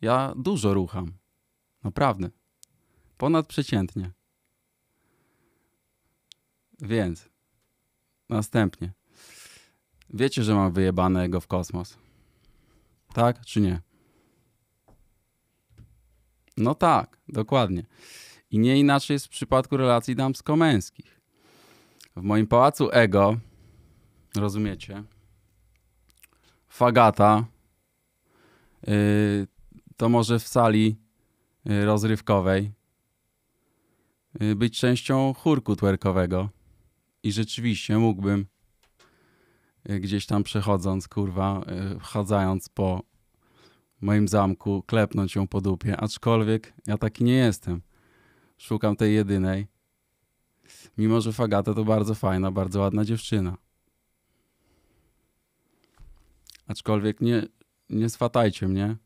Ja dużo rucham. Naprawdę. Ponadprzeciętnie. Więc. Następnie. Wiecie, że mam wyjebanego w kosmos. Tak czy nie? No tak, dokładnie. I nie inaczej jest w przypadku relacji damsko-męskich. W moim pałacu ego, rozumiecie, fagata, yy, to może w sali y, rozrywkowej y, być częścią chórku twerkowego. I rzeczywiście mógłbym y, gdzieś tam przechodząc, kurwa, wchodzając po moim zamku, klepnąć ją po dupie. Aczkolwiek ja taki nie jestem. Szukam tej jedynej. Mimo, że Fagata to bardzo fajna, bardzo ładna dziewczyna. Aczkolwiek nie, nie swatajcie mnie,